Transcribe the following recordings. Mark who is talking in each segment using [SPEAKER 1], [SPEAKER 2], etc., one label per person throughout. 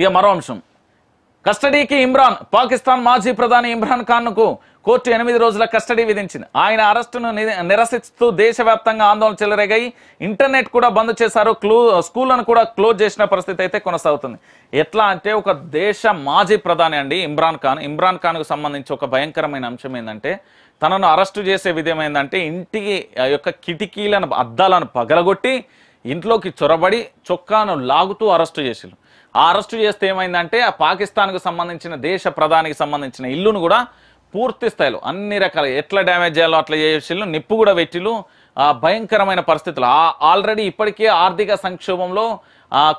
[SPEAKER 1] ఇక మరో అంశం కస్టడీకి ఇమ్రాన్ పాకిస్తాన్ మాజీ ప్రధాని ఇమ్రాన్ ఖాన్కు కోర్టు ఎనిమిది రోజుల కస్టడీ విధించింది ఆయన అరెస్టును నిరసిస్తూ దేశవ్యాప్తంగా ఆందోళన చెలరేగాయి ఇంటర్నెట్ కూడా బంద్ చేశారు క్లో స్కూళ్లను కూడా క్లోజ్ చేసిన పరిస్థితి అయితే కొనసాగుతుంది ఎట్లా అంటే ఒక దేశ మాజీ ప్రధాని అండి ఇమ్రాన్ ఖాన్ ఇమ్రాన్ ఖాన్కు సంబంధించి ఒక భయంకరమైన అంశం ఏంటంటే తనను అరెస్టు చేసే విధం ఏంటంటే ఇంటి యొక్క కిటికీలను అద్దాలను పగలగొట్టి ఇంట్లోకి చొరబడి చొక్కాను లాగుతూ అరెస్టు చేసారు ఆ అరెస్టు చేస్తే ఏమైందంటే ఆ పాకిస్తాన్కు సంబంధించిన దేశ ప్రధానికి సంబంధించిన ఇల్లును కూడా పూర్తి స్థాయిలో అన్ని రకాల ఎట్లా డ్యామేజ్ చేయాలో అట్లా చేసేళ్ళు నిప్పు కూడా పెట్టిలు భయంకరమైన పరిస్థితులు ఆల్రెడీ ఇప్పటికే ఆర్థిక సంక్షోభంలో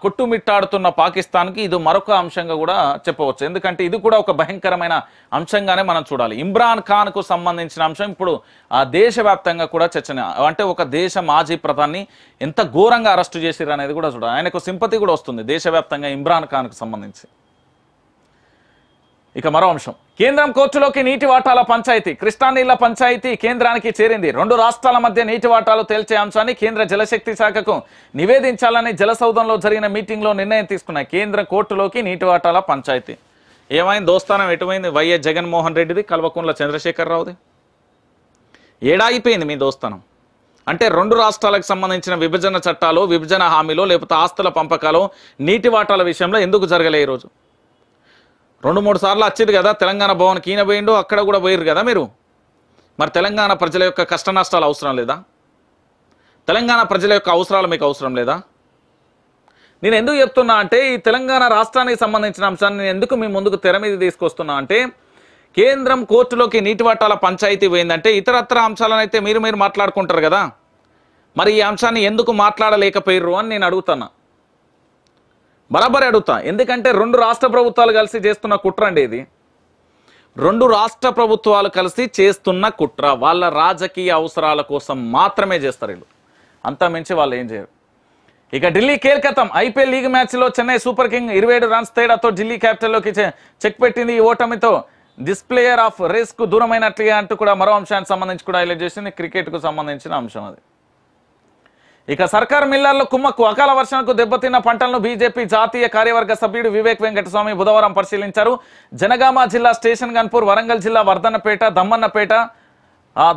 [SPEAKER 1] కొట్టుమిట్టాడుతున్న పాకిస్తాన్కి ఇది మరొక అంశంగా కూడా చెప్పవచ్చు ఎందుకంటే ఇది కూడా ఒక భయంకరమైన అంశంగానే మనం చూడాలి ఇమ్రాన్ ఖాన్కు సంబంధించిన అంశం ఇప్పుడు దేశవ్యాప్తంగా కూడా చర్చన అంటే ఒక దేశ మాజీ ప్రధాని ఎంత ఘోరంగా అరెస్టు చేసిరనేది అనేది కూడా చూడాలి ఆయనకు సింపతి కూడా వస్తుంది దేశవ్యాప్తంగా ఇమ్రాన్ ఖాన్కు సంబంధించి ఇక మరో అంశం కేంద్రం కోర్టులోకి నీటి వాటాల పంచాయతీ నీళ్ల పంచాయతీ కేంద్రానికి చేరింది రెండు రాష్ట్రాల మధ్య నీటి వాటాలు తేల్చే అంశాన్ని కేంద్ర జలశక్తి శాఖకు నివేదించాలని జలసౌధంలో జరిగిన మీటింగ్లో నిర్ణయం తీసుకున్న కేంద్ర కోర్టులోకి నీటి వాటాల పంచాయతీ ఏమైంది దోస్తానం ఎటువైంది వైఎస్ జగన్మోహన్ రెడ్డిది కల్వకుంట్ల చంద్రశేఖరరావుది ఏడాగిపోయింది మీ దోస్తానం అంటే రెండు రాష్ట్రాలకు సంబంధించిన విభజన చట్టాలు విభజన హామీలో లేకపోతే ఆస్తుల పంపకాలు నీటి వాటాల విషయంలో ఎందుకు జరగలే ఈరోజు రెండు మూడు సార్లు వచ్చేది కదా తెలంగాణ భవన్కి కీన పోయిండు అక్కడ కూడా పోయారు కదా మీరు మరి తెలంగాణ ప్రజల యొక్క కష్ట నష్టాలు అవసరం లేదా తెలంగాణ ప్రజల యొక్క అవసరాలు మీకు అవసరం లేదా నేను ఎందుకు చెప్తున్నా అంటే ఈ తెలంగాణ రాష్ట్రానికి సంబంధించిన అంశాన్ని నేను ఎందుకు మీ ముందుకు తెర మీద తీసుకొస్తున్నా అంటే కేంద్రం కోర్టులోకి నీటి వాటాల పంచాయతీ పోయిందంటే ఇతరత్ర అంశాలను అయితే మీరు మీరు మాట్లాడుకుంటారు కదా మరి ఈ అంశాన్ని ఎందుకు మాట్లాడలేకపోయారు అని నేను అడుగుతున్నా బరాబరే అడుగుతా ఎందుకంటే రెండు రాష్ట్ర ప్రభుత్వాలు కలిసి చేస్తున్న కుట్ర అండి ఇది రెండు రాష్ట్ర ప్రభుత్వాలు కలిసి చేస్తున్న కుట్ర వాళ్ళ రాజకీయ అవసరాల కోసం మాత్రమే చేస్తారు వీళ్ళు అంతా మించి వాళ్ళు ఏం చేయరు ఇక ఢిల్లీ కేల్కతం ఐపీఎల్ లీగ్ మ్యాచ్లో చెన్నై సూపర్ కింగ్ ఇరవై ఏడు రన్స్ తేడాతో ఢిల్లీ క్యాపిటల్లోకి చెక్ పెట్టింది ఈ ఓటమితో డిస్ప్లేయర్ ఆఫ్ రేస్కు దూరమైనట్లే అంటూ కూడా మరో అంశానికి సంబంధించి కూడా హైలైట్ చేసింది క్రికెట్కు సంబంధించిన అంశం అది ఇక సర్కార్ మిల్లర్లో కుమ్మకు అకాల వర్షాలకు దెబ్బతిన్న పంటలను బీజేపీ జాతీయ కార్యవర్గ సభ్యుడు వివేక్ వెంకటస్వామి బుధవారం పరిశీలించారు జనగామ జిల్లా స్టేషన్ గన్పూర్ వరంగల్ జిల్లా వర్ధన్నపేట దమ్మన్నపేట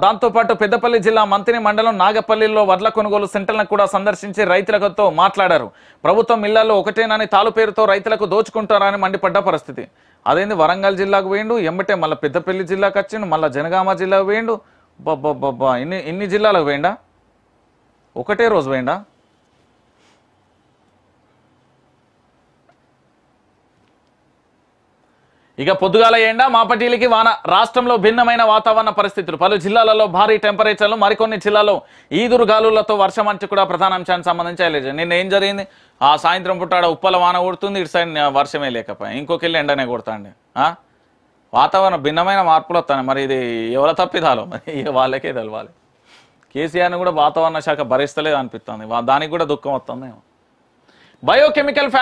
[SPEAKER 1] దాంతోపాటు పెద్దపల్లి జిల్లా మంత్రి మండలం నాగపల్లిలో వడ్ల కొనుగోలు సెంటర్లను కూడా సందర్శించి రైతులతో మాట్లాడారు ప్రభుత్వం ఇళ్లలో ఒకటేనని తాలు పేరుతో రైతులకు దోచుకుంటారని మండిపడ్డ పరిస్థితి అదేంది వరంగల్ జిల్లాకు వేయండు ఎంబటే మళ్ళీ పెద్దపల్లి జిల్లాకు వచ్చిండు మళ్ళీ జనగామ జిల్లాకు వేయండు బొబ్బొబ్బొబ్బా ఇన్ని ఇన్ని జిల్లాలకు వేయండా ఒకటే రోజు పోయిందా ఇక పొద్దుగాల ఎండ మాపటీలకి వాన రాష్ట్రంలో భిన్నమైన వాతావరణ పరిస్థితులు పలు జిల్లాలలో భారీ టెంపరేచర్లు మరికొన్ని జిల్లాలో ఈదురు గాలులతో వర్షం అంటే కూడా ప్రధాన అంశానికి సంబంధించి అయ్యలేదు నిన్న ఏం జరిగింది ఆ సాయంత్రం పుట్టాడ ఉప్పల వాన కొడుతుంది ఇటు సైడ్ వర్షమే లేకపోయి ఇంకొకళ్ళు ఎండనే కొడతాండి వాతావరణం భిన్నమైన మార్పులు వస్తాను మరి ఇది ఎవరు తప్పిదాలో మరి వాళ్ళకే తెలవాలి కేసీఆర్ని కూడా వాతావరణ శాఖ భరిస్తలేదు అనిపిస్తుంది దానికి కూడా దుఃఖం వస్తుంది బయోకెమికల్